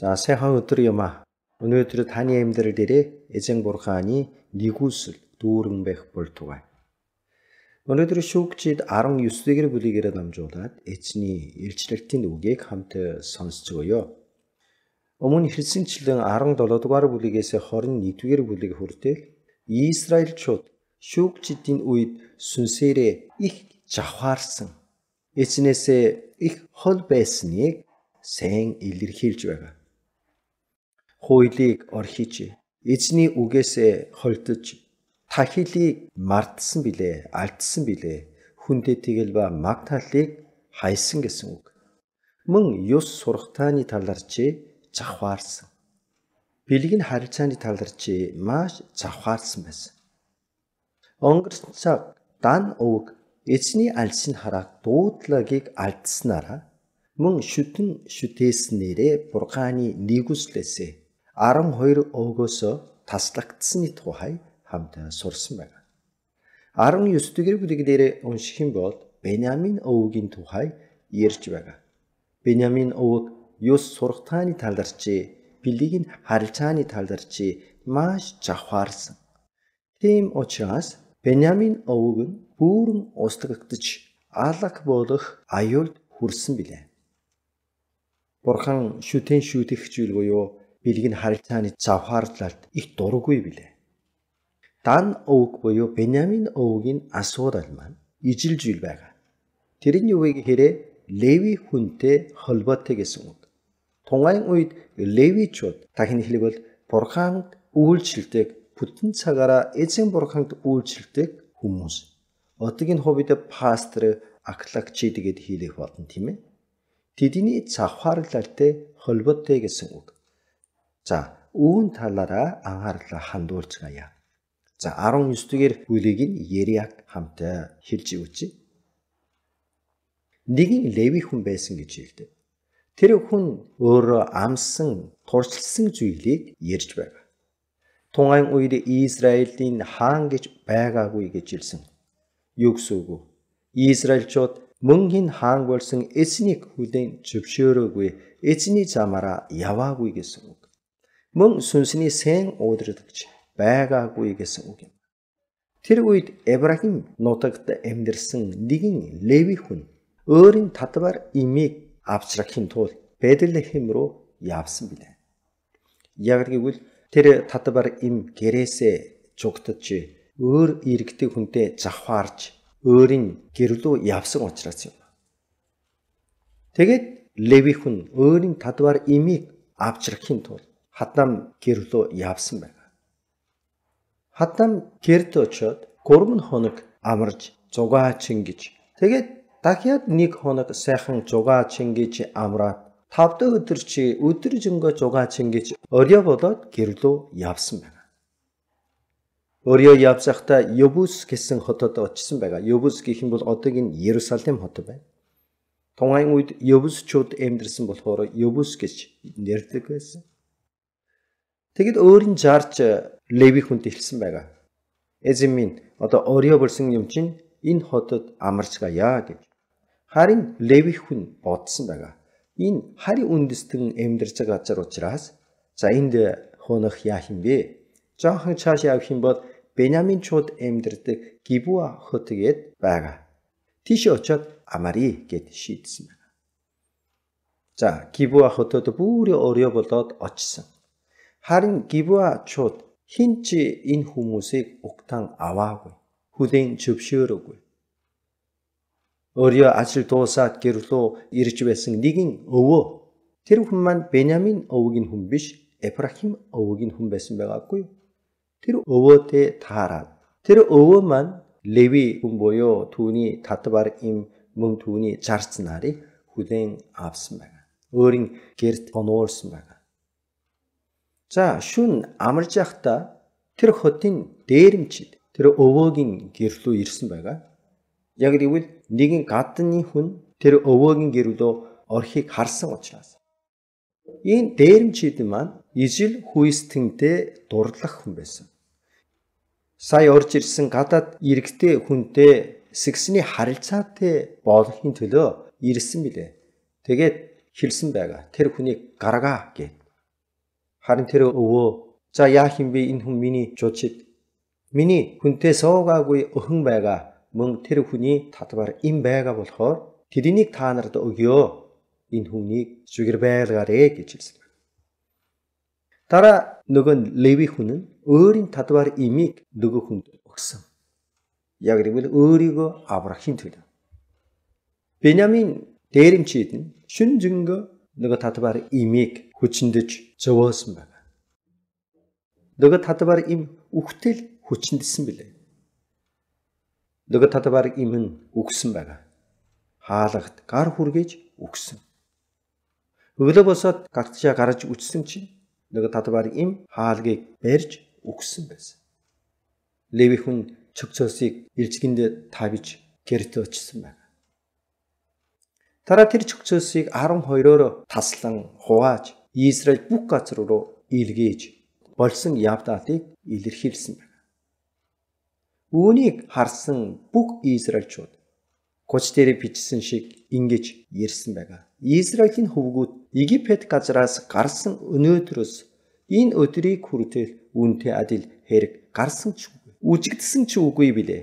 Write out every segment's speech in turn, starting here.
За сайхан өдөр юм аа. Өнөөдөр таны амьдрал дээр эзэн бурханы нэгүсэл дүүрэн байх болтугай. Өнөөдөр шүүгчид 19-р бүлэгээр намжуулаад эзний илчлэлтийн үгийг хамт э, сонсцгоё. Өмнө хэлсэнчлэн 17-р бүлэгээс 21-р бүлэг хүртэл Израильчууд шүүгчдийн үед сүнсээрээ их жавхаарсан. Эзнээсээ их хол байсныг сайн илэрхийлж байгаа хуулийг орхиж эзний үгээсээ холдож тахилыг мартсан билээ, алдсан билээ. Хүндээ тэгэл ба магтаалыг хайсан гэсэн үг. Мөн ёс сурхтааны талар чи завхаарсан. Бэлгийн харилцааны талар чи маш завхаарсан байсан. Өнгөрсөн цаг дан өвг эзний альсын хараа дуудлагыг алдсанараа мөн шүтэн шүтээснээрээ бургааны нэгүслээсээ 12 өвгөөс таслагдсны тухай хамт сурсан байна. 19 дэх бүлэг дээр унших юм бол Бенямин өвгийн тухай ярьж байгаа. Бенямин өвөг Юс сургатааны талдарч, Билигийн харилцааны талдарч маш завхаарсан. Тийм учраас Бенямин өвөг нь бүрэн устгагдж алаг болох аюулд хүрсэн билээ. Бурхан шүтэн шүтгэж билгүй юу? бэлгийн харилцааны завхаарлалд их дургүй билээ. Дан Овг буюу Бенямин Овгийн асуудал маань ижилж ил байгаа. Тэрний үеийг хэрэ Леви хүнтэй холбоотой гэсэн үг. Тунгайн үед Левичууд дахин хэлэг бол Бурханд үйлчлдэг бүтэн цагаараа эзэн Бурханд үйлчлдэг хүмүүс. Одгийн хувьд пастор аклагчид гэд хийлэх болно тийм ээ. Тэдний завхаарлалтай холбоотой гэсэн үг. За үүн талаараа анхаарлаа хандуулцгаая. За 19 дугаар бүлийг нь Ериак хамтаа хэлж өгчье. Нэгэн леви хүн байсан гэж хэлдэг. Тэр хүн өөрөө амсан, турчилсан зүйлийг ярьж байв. Тунгаан үед Израилийн хаан гэж байгаагүй гэж хэлсэн. Юу гэсэн үг вэ? Израильчууд мөн хин хаан болсон эзнийг хүлээн зөвшөөрөөгүй, эзний замаараа яваагүй гэсэн үг мөн сүнсний сэн уудардагч байгаагүй гэсэн үг юм. Тэр үед Эбрахим нутагт амьдарсан нэгэн Леви хүн өөрийн татвар имийг авчрахын тулд Бэдлехэм руу явсан билээ. Яг гэвэл тэр татвар им гэрээсээ чугтаж өөр иргэдэг хүнтэй завхаарж өөрийн гэрлүү явсан учраас юм. Тэгээд Леви хүн өөрийн татвар имийг авчрахын тулд Хаднам гэр рүү явсан байна. Хаднам гэрд очоод 3 хоног амарч зугаа чингэж тэгээд дахиад 1 хоног сайхан зугаа чингэж амраад 5 дахь өдөр чи өдөр жингөө зугаа чингэж орой болоод гэр рүү явсан байна. Орой явсахдаа Йобус гэсэн хотод очсон байгаа. Йобус гэх нь бол одоогийн Иерусалим хот байна. Тунгайн үед Йобусчууд амьдарсан болохоор Йобус гэж нэрлэдэг байсан. Тэгэд өөр нь жарж э, Леви хүнд хэлсэн байгаа. Эзэн минь одоо өрөө болсон юм чинь энэ хотод амарч гаяа гэж. Харин Леви хүн бодсон байгаа. Энэ хари үндэстэн амьдарч байгаа газар учраас за энд э, хонох яах юм бэ? Жохон чааш явах юм бол Бенямин чууд амьдардаг Гибуа хотгээд байгаа. Тийш очиод амарий гэд шийдсэн байна. За Гибуа хотод бүрийн өрөө болоод очсон харин 기부와 촛 흰지 인 후무식 옥탕 아와고 후대인 접시어로고 어려 아실 도사 게르로 이르치베승 니긴 어워 테르훈만 베냐민 어우긴 훈비시 에프라힘 어우긴 훈베스 메갖고요 테르 어워테 다란 테르 어워만 레위 군보요 돈이 다트바르임 멍 돈이 자르츠나리 후대인 앞스메가 어린 게르트 번호올스메가 За шүн амарж явахдаа тэр хотын дээрэмчид тэр өвөөгийн гэр рүү ирсэн байгаа. Яг гэвэл нэгэн гадны хүн тэр өвөөгийн гэр рүү орхийг харсан учраас энэ дээрэмчид маань ижил хүйстэнтэй дурлах хүн байсан. Сая орж ирсэн гадаад иргэдтэй хүнтэй сэгсний харилцаатай болохын төлөө ирсэн билээ. Тэгээд хэлсэн байгаа. Тэр хүнийг гаргаа гэв. Харин тэр өвөө за яах юм бэ энэ хүн миний жуучид миний хүнтэй суугаагүй өхөн байгаа мөн тэр хүний татвар им байгаа болохоор тэрнийг та нарт өгөө энэ хүнийг зүгэр байлгаарэ гэж хэлсэн. Дараа нөгөө леви хүн нь өөрийн татвар имийг нөгөө хүнд өгсөн. Яг гэвэл өөрийгөө Аврахим төлөө. Беньямин дээрэмчид нь шүн зөнгөө нөгөө татвар имийг хүчндэж зөвөөсөн байна. Нөгөө татвар им үхтэл хүчндсэн билээ. Нөгөө татвар им нь үгсэн байна. Хаалгад гар хүргэж үгсэн. Өглөө босоод гартшаа гарч үтсэн чинь нөгөө татвар им хаалгийг барьж үгсэн байсан. Леви хүн цогцосыг иржгэндээ тавьж гэрт очсон байна. Дараа тэр чөгцөөсийг 12-оор таслан хугааж Израиль бүх газар руу илгээж болсон явдаатыг илэрхийлсэн байна. Үүнийг харсан бүх Израильчууд гуч дээрээ бичсэн шиг ингэж ярьсан байгаа. Израилийн хөвгүүд Египет газраас гарсан өнөөдрөөс энэ өдрийг хүртэл үнтэй адил хэрэг гарсан ч үгүй, үжигдсэн ч үгүй билээ.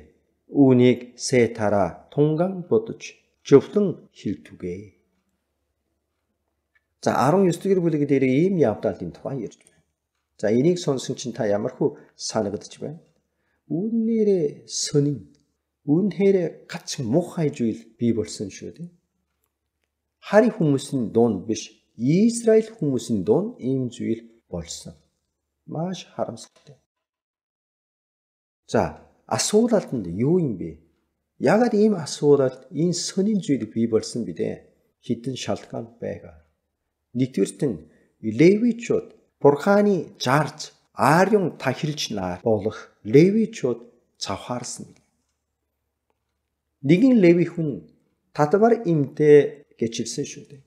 Үүнийг Сетара тунган бодож зөвлөн хийдүгэ. За 19 дэх бүлэг дээр ийм явдаалын тухай ярьж байна. За энийг сонсон чинь та ямархүү санагдж байна? Үүнээрээ сонин үнэхээр гац муухай зүйл бий болсон шүү дээ. Хари хүмүүсийн дунд биш, Израиль хүмүүсийн дунд ийм зүйл болсон. Маш харамсалтай. За, асуулт нь юу юм бэ? Ягаад ийм асуудалд энэ сөнийн зүйлийг бий болсон бидэ? Хитэн шалтгаан байгаа. Нэгдүгээрт нь левичүүд бурханы зарж аарюн тахилж наа болох левичүүд цавхаарсан. Нэгэн леви хүн татвар имтэй гэчилсэн шүү дээ.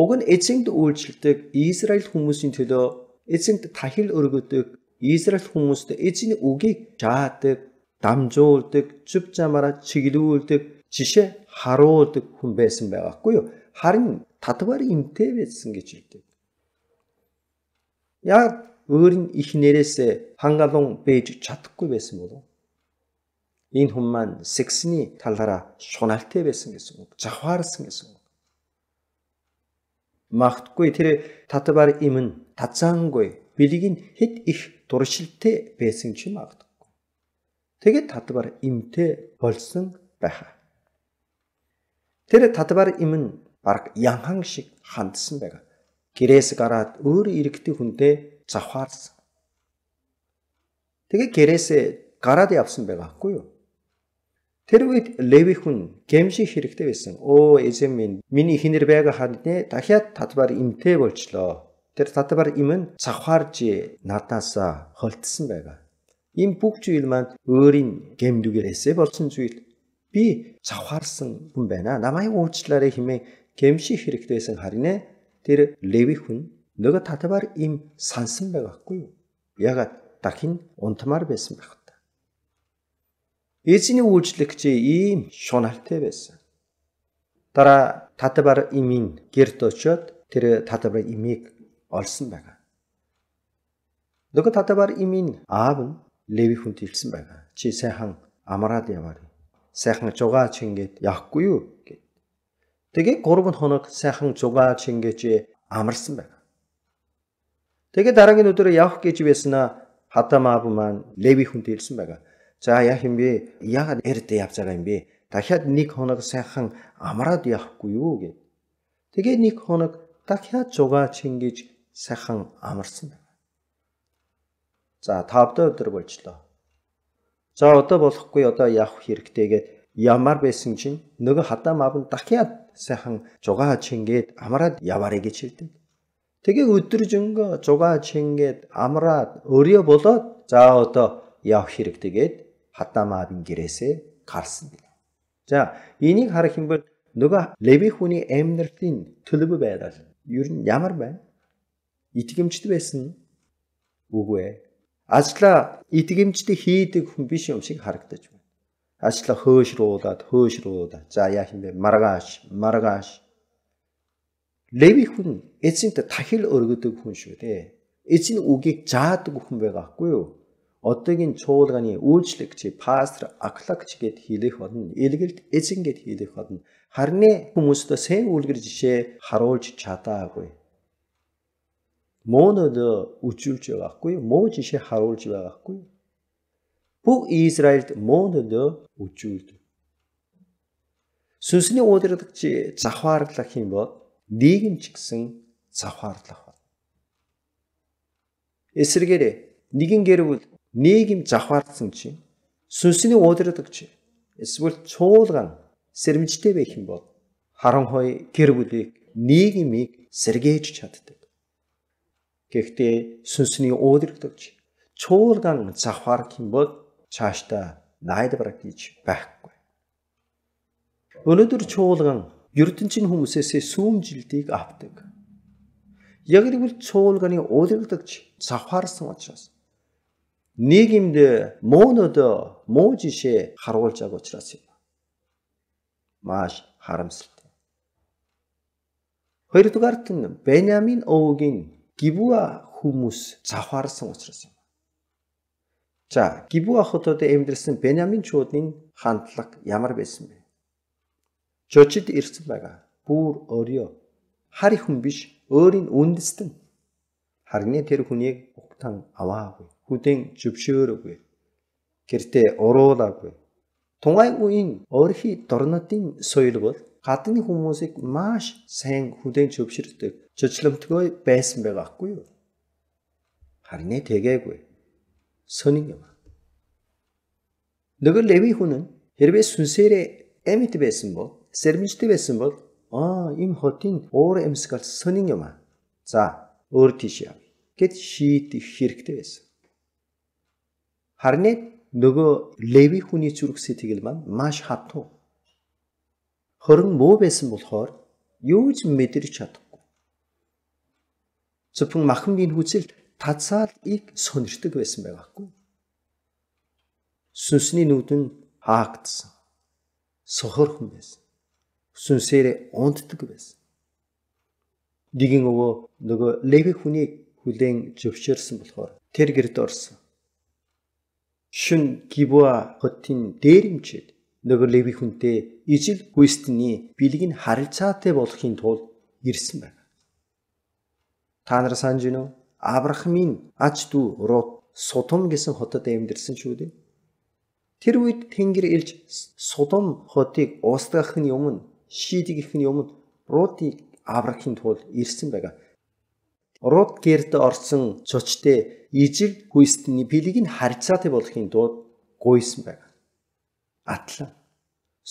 Уг нь эзэнт үйлчлдэг Израиль хүмүүсийн төлөө эзэнт тахил өргөдөг Израиль хүмүүст эзний үгийг жаадаг дамжуулдаг, зүв замаараа чиглүүлдэг, жишээ харуулдаг хүн байсан байгаахгүй юу? Харин татвар имтэй байсан гэж хэлдэг. Яг өөр нь их нэрээс хангалуун бэж чадахгүй байсан болов. Энэ хүн маань сексний талаараа шуналтай байсан гэсэн үг, завхаарсан гэсэн үг. Магтгүй тэр татвар имэн тацаангүй бэлгийн хэд их дуршилтэй байсан ч магтгүй. Тэгээд татвар имтэй болсон байхаа. Тэр татвар им нь баг янхан шиг хандсан байга. Гэрээс гараад өөр иргэдийн хүндээ завхаарсан. Тэгээ гэрээсээ гараад явсан байгаагүй юу? Тэр үед Леви хүн гэмши хэрэгтэй байсан. Оо эзэн минь миний хинэр байгаа хандны дахиад татвар имтэй болчлоо. Тэр татвар им нь завхаарж надаас холдсон байгаа. Ийм бүх зүйл маань өөрийн гэмдүгээр эсэв болсон зүйл. Би завхаарсан хүн байна. Намайг уучлаарай хэмээн гэмших хэрэгтэйсэн харин тэр леви хүн нөгөө татвар им сансан байгаахгүй юу? Ягаад дахин унтмаар байсан байх та. Эзний үйлчлэгч ийм шуналтай байсан. Дараа татвар имийн гэрд очиод тэр татвар имийг олсон байгаа. Нөгөө татвар имийн аав нь Леви хүнд хэлсэн байгаа. Чи сайхан амраад яваарай. Сайхан зугаач ингээд явахгүй юу гэд. Тэгээ 3 хоног сайхан зугаач ингээд амарсан байна. Тэгээ дараагийн өдөр явах гэж байснаа хатамаав маань Леви хүнд хэлсэн байгаа. За яах юм бэ? Яагаад эрдэ явж байгаа юм бэ? Дахиад нэг хоног сайхан амраад явахгүй юу гэд. Тэгээ нэг хоног дахиад зугаач ингээд сайхан амарсан байна. За 5 өдөр болжлоо. За одоо болохгүй одоо явах хэрэгтэйгээд ямар байсан чинь нөгөө хадам аав нь дахиад сайхан жугаа чингээд амраад яваарэ гэж хэлдэг. Тэгээ өдөр жөнгөө жугаа чингээд амраад өрөө болоод за одоо явах хэрэгтэйгээд хадам аавын гэрээсээ гарсан. За энийг харах юм бол нөгөө леви хүний амьнартын төлөв байдал ер нь ямар байна? Итгэмжтэй байсан үгүй ээ ажлаа итгэмжтэй хийдэг хүн биш юм шиг харагдаж байна. Ажлаа хөөшрүүлээд хөөшрүүлээд за яах юм бэ? Маргааш, маргааш. Леви хүн эцэнт тахил өргөдөг хүн шүү дээ. Эцэн үгийг жаадаг хүн байгаахгүй юу? Одоогийн чуулганы үйлчлэгч, пастор, аклагч гэд хэлэх болно. Илгэлд эзэн гэд хэлэх болно. Харин хүмүүстөө сайн үлгэр жишээ харуулж чадаагүй мөнөд үчилж байгаагүй муу жишээ харуулж байгаагүй бүх Израильд мөнөд үчилж сүнсний удирдагч завхаарлах юм бол нийгэм ч гэсэн завхаарлах бол эсвэргээр нэгэн гэр бүл нийгэм завхаарсан чинь сүнсний удирдагч эсвэл чуулган сэрэмжтэй байх юм бол харанхуй гэр бүлийг нийгмийг сэргээж чаддаг Гэхдээ сүнсний өөдрөгдөж чуурдан завхаар гимбод цаашдаа найдвараг гэж байхгүй. Өнөөдөр чуулган ертөнцийн хүмүүсээс сүүмжилдийг авдаг. Яг нэгвэл чуулганы өөдрөгдөж завхаарсан учраас нийгэмд муу нөдө муу жишээ харуулж байгаа учраас юм. Маш харамсалтай. Хоёрдугаарт нь Бенямин Овгийн гибуа хүмүүс завхаарсан учраас юм. За, гибуа хотод амьдэрсэн Бенямин чуудын хандлага ямар байсан бэ? Жочид ирсэн байгаа. Бүр өрөө. Хари хүн биш, өөрийн үндэстэн. Харгны тэр хүнийг ухтан аваагүй. Хүдэн зөвшөөрөөгүй. Гэртээ уруулаагүй. Тунгай үеийн өөрхи дорнодын соёл бол гадны хүмүүсийг маш сайн хүлээн зөвшөрдөг жижлэмтгөө байсан байгаахгүй юу? Харин тэгээгүй. Сүнэн юм. Нөгөө леви хүн нь хэрвээ сүнсээрээ эмит байсан бол, сэрмжтэй байсан бол аа им хотын уур эмсгал сүнэн юм. За, өөр тийш яв. Гэт шийдэх хэрэгтэй байсан. Харин нөгөө леви хүний зүрх сэтгэл маань маш хатуу хорин муу байсан болохоор юу ч мэдэрч чадахгүй. Зөвхөн махмгийн хүчил тацаал ийг сонирдаг байсан байгаахгүй. Сүнсний нүдэн хаагдсан. Сохорхон байсан. Сүнсээр унтдаг байсан. Нэгэн өвөө нөгөө леви хүний хүлээн зөвшөөрсөн болохоор тэр гэрд орсон. Шүн гибуа хотын дээрэмчэд нөгөө леви хүнтэй ижил хүйстний бэлгийг нь харилцаатай болохын тулд ирсэн байна. Та нар санаж байна уу? Авраамийн аж дүү Рут Содом гэсэн хотод амьдэрсэн шүү дээ. Тэр үед Тэнгэр илж Содом хотыг уусгахын өмнө, шийдэгхийн өмнө Рутыг Авраамийн тулд ирсэн байгаа. Рут гэрд орсон цочтой ижил хүйстний бэлгийг нь харилцаатай болохын тулд гуйсан байна. Атлан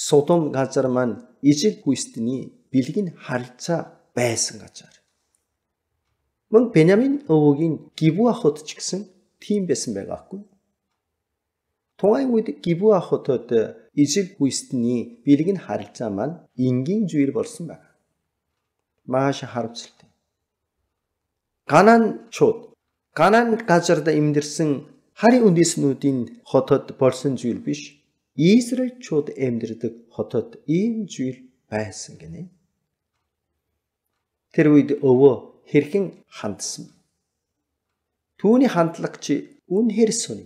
Содом газар маань ижил хүйстний бэлэг нь харилцаа байсан газар. Мөн Бенямин өвөгийн Гибуа хотч гэсэн тийм байсан байгаагүй. Тухайн үед Гибуа хотод э, ижил хүйстний бэлэг нь харилцаа маань энгийн зүйл болсон байна. Маш харамсалтай. Ганан чууд Ганан газарда амьдэрсэн харийн үндэснүүдийн хотод э, болсон зүйл биш Израильчууд амьдардаг хотод ийм зүйл байсан гинэ. Тэр үед өвөө хэрхэн хандсан. Түүний хандлагч үнэхэр сүн.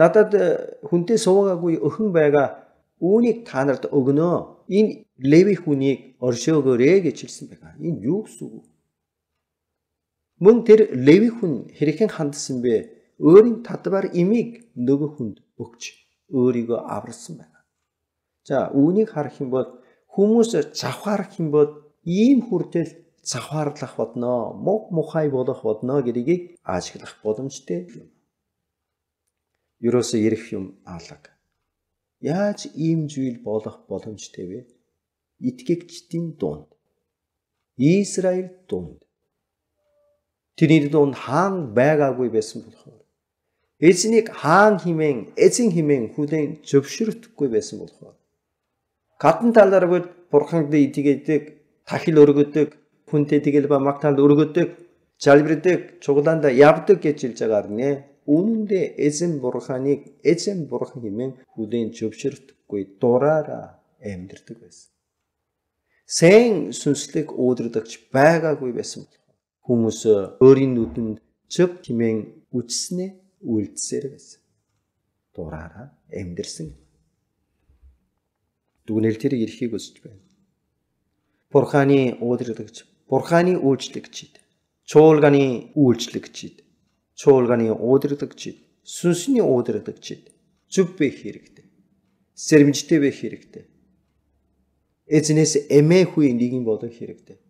Надад э, хүнтэй сувагаагүй өхөн байгаа үүнийг та нарт өгнө. Энэ леви хүнийг оршоогоорэ гэж хэлсэн байгаа. Энэ юу гэсэн үг? Мөн тэр леви хүн хэрхэн хандсан бэ? Өөрийн татвар имийг нөгөө хүнд өгч өөрийгөө аварсан байна. За үүнийг харах юм бол хүмүүс завхаарах юм бол ийм хүртэл завхаарлах бодноо, мог мухай болох бодноо гэдгийг ажиглах боломжтой юм. Юурээс ирэх юм алга. Яаж ийм зүйл болох боломжтой вэ? Итгэгчдийн дунд. Израиль дунд. Тэний дунд хаан байгаагүй байсан болохоор Эзнийг хаан химэн эзэн химэн хүлээн зөвшөөрөхгүй байсан болох ба. Гадна талаар бол бурханд итгэдэг, тахил өргөдөг, хүнтэй тэгэл ба магтаал өргөдөг, залбирдаг, чуглаанда явдаг гэж хэлж байгаа нэ. Үүндээ эзэн бурханыг эзэн бурхан химэн хүлээн зөвшөөрөхгүй дураараа амьдэрдэг байсан. Сэн сүнслэг өөдрөдөгч байгаагүй байсан. Хүмүүс өөрийн нүдэнд зөв химэн үзснээ үйлдэлсээр байсан. Дураараа амьдэрсэн. Дүгнэлт тэр эрхийг өсч байна. Бурханы уудэрдэгч, Бурханы үйлчлэгчид, чуулганы үйлчлэгчид, чуулганы уудэрдэгчид, сүнсний уудэрдэгчид зүв бэх хэрэгтэй. Сэрэмжтэй бэх хэрэгтэй. Эзнээс эмээхүй нэгэн болох хэрэгтэй.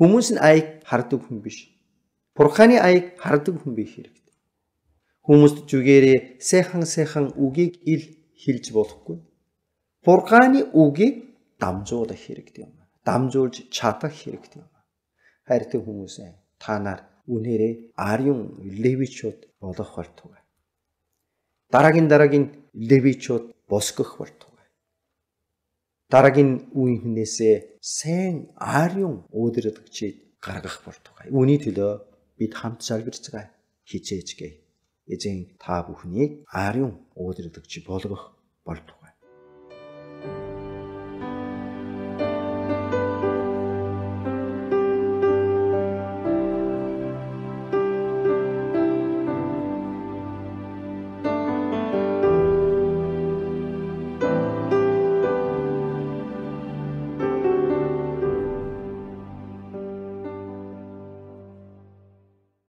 Хүмүүс нь аяг хардаг хүн биш. Бурханы аяг хардаг хүн бий хэрэг. Хүмүүст жүгээрээ сайхан сайхан үгийг ил хэлж болохгүй. Бургааны үгийг дамжуулах хэрэгтэй юм. Дамжуулж чадах хэрэгтэй юм. Хайртай хүмүүсээ та нар үнээрээ ариун левичүүд болох болтугай. Дараагийн дараагийн левичүүд босгох болтугай. Дараагийн үеийн хүнээсээ сайн ариун өөдрөдөгчийг гаргах болтугай. Үүний төлөө бид хамт залбирцгаая хичээжгээе эзэн та бүхнийг ариун уудэрдэг чи болгох болдог.